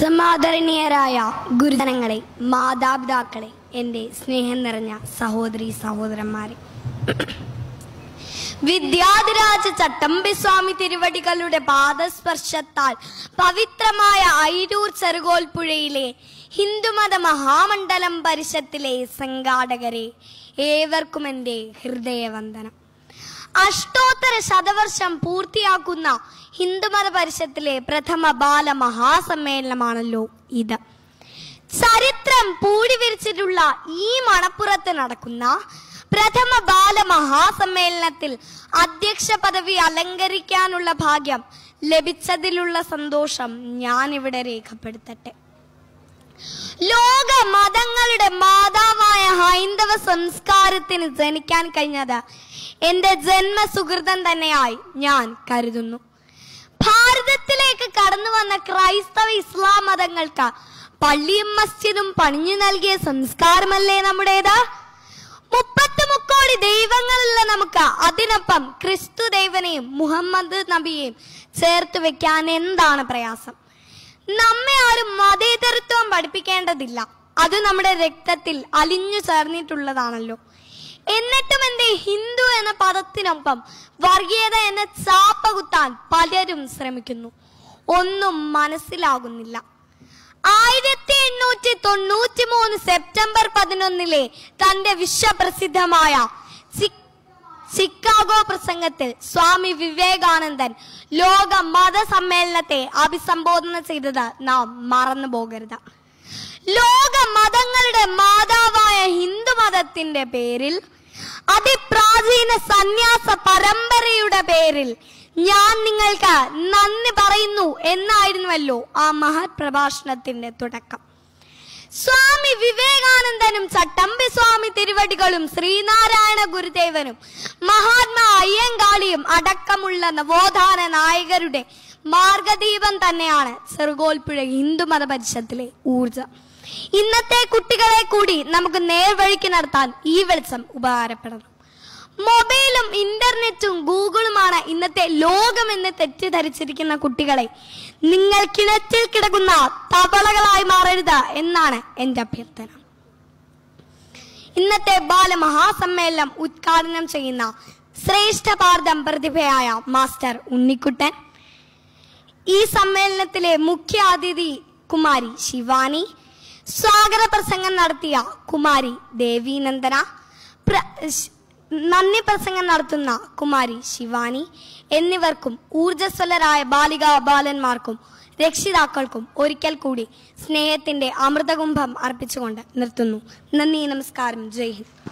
സമാദരണീയരായ ഗുരുജനങ്ങളെ മാതാപിതാക്കളെ എൻ്റെ സ്നേഹം നിറഞ്ഞ സഹോദരി സഹോദരന്മാരെ വിദ്യാധിരാജ സ്വാമി തിരുവടികളുടെ പാദസ്പർശത്താൽ പവിത്രമായ ഐരൂർ ചെറുകോൽപ്പുഴയിലെ ഹിന്ദുമത മഹാമണ്ഡലം പരിഷത്തിലെ സംഘാടകരെ ഏവർക്കും എൻ്റെ ഹൃദയവന്ദനം അഷ്ടോത്തര ശതവർഷം പൂർത്തിയാക്കുന്ന ഹിന്ദുമത പരിഷത്തിലെ പ്രഥമ ബാല മഹാസമ്മേളനമാണല്ലോ ഇത് ചരിത്രം പൂടി വിരിച്ചിട്ടുള്ള ഈ മണപ്പുറത്ത് നടക്കുന്ന പ്രഥമ ബാല മഹാസമ്മേളനത്തിൽ അധ്യക്ഷ പദവി അലങ്കരിക്കാനുള്ള ഭാഗ്യം ലഭിച്ചതിലുള്ള സന്തോഷം ഞാനിവിടെ രേഖപ്പെടുത്തട്ടെ ലോക മതങ്ങളുടെ മാ ഹൈന്ദവ സംസ്കാരത്തിന് ജനിക്കാൻ കഴിഞ്ഞത് എൻ്റെ ജന്മസുഹൃതം തന്നെയായി ഞാൻ കരുതുന്നു ഭാരതത്തിലേക്ക് കടന്നു വന്ന ക്രൈസ്തവ ഇസ്ലാം മതങ്ങൾക്ക് പള്ളിയും മസ്ജിദും പണിഞ്ഞു നൽകിയ സംസ്കാരമല്ലേ നമ്മുടേത് മുപ്പത്തി മുക്കോടി ദൈവങ്ങളുള്ള നമുക്ക് അതിനൊപ്പം ക്രിസ്തു ദേവനെയും മുഹമ്മദ് നബിയെയും ചേർത്ത് വെക്കാൻ എന്താണ് പ്രയാസം നമ്മെ ആരും മതേതരത്വം പഠിപ്പിക്കേണ്ടതില്ല അത് നമ്മുടെ രക്തത്തിൽ അലിഞ്ഞു ചേർന്നിട്ടുള്ളതാണല്ലോ എന്നിട്ടും എന്തേ ഹിന്ദു എന്ന പദത്തിനൊപ്പം വർഗീയത എന്ന ചാപ്പ കുത്താൻ പലരും ശ്രമിക്കുന്നു ഒന്നും മനസ്സിലാകുന്നില്ല ആയിരത്തി എണ്ണൂറ്റി തൊണ്ണൂറ്റി മൂന്ന് സെപ്റ്റംബർ പതിനൊന്നിലെ തന്റെ വിശ്വപ്രസിദ്ധമായ ചിക്കാഗോ പ്രസംഗത്തിൽ സ്വാമി വിവേകാനന്ദൻ ലോക മത സമ്മേളനത്തെ അഭിസംബോധന ചെയ്തത് നാം മറന്നു പോകരുത് ലോക മതങ്ങളുടെ മാതാവായ ഹിന്ദു മതത്തിന്റെ പേരിൽ അതിപ്രാചീന സന്യാസ പരമ്പരയുടെ പേരിൽ ഞാൻ നിങ്ങൾക്ക് നന്ദി പറയുന്നു എന്നായിരുന്നുവല്ലോ ആ മഹത് പ്രഭാഷണത്തിന്റെ തുടക്കം സ്വാമി വിവേകാനന്ദ ഗുരുദേവനും ചട്ടമ്പി സ്വാമി തിരുവടികളും ശ്രീനാരായണ ഗുരുദേവനും മഹാത്മാ അയ്യങ്കാളിയും അടക്കമുള്ള നവോത്ഥാന നായകരുടെ മാർഗദീപം തന്നെയാണ് ചെറുകോൽപ്പുഴ ഹിന്ദുമത പരിഷത്തിലെ ഊർജം ഇന്നത്തെ കുട്ടികളെ കൂടി നമുക്ക് നേർവഴിക്ക് നടത്താൻ ഈ വെളിച്ചം ഉപകാരപ്പെടണം മൊബൈലും ഇന്റർനെറ്റും ഗൂഗിളുമാണ് ഇന്നത്തെ ലോകമെന്ന് തെറ്റിദ്ധരിച്ചിരിക്കുന്ന കുട്ടികളെ നിങ്ങൾ കിണറ്റിൽ കിടക്കുന്ന തവളകളായി മാറരുത് എന്നാണ് എൻ്റെ അഭ്യർത്ഥന ഇന്നത്തെ ബാലമഹാസമ്മേളനം ഉദ്ഘാടനം ചെയ്യുന്ന ശ്രേഷ്ഠ പാർദം പ്രതിഭയായ മാസ്റ്റർ ഉണ്ണിക്കുട്ടൻ ഈ സമ്മേളനത്തിലെ മുഖ്യ അതിഥി കുമാരി ശിവാനി സ്വാഗത പ്രസംഗം നടത്തിയ കുമാരി ദേവീനന്ദന നന്ദി പ്രസംഗം നടത്തുന്ന കുമാരി ശിവാനി എന്നിവർക്കും ഊർജസ്വലരായ ബാലികാ ബാലന്മാർക്കും രക്ഷിതാക്കൾക്കും ഒരിക്കൽ കൂടി സ്നേഹത്തിന്റെ അമൃതകുംഭം അർപ്പിച്ചുകൊണ്ട് നിർത്തുന്നു നന്ദി നമസ്കാരം ജയ് ഹിന്ദ്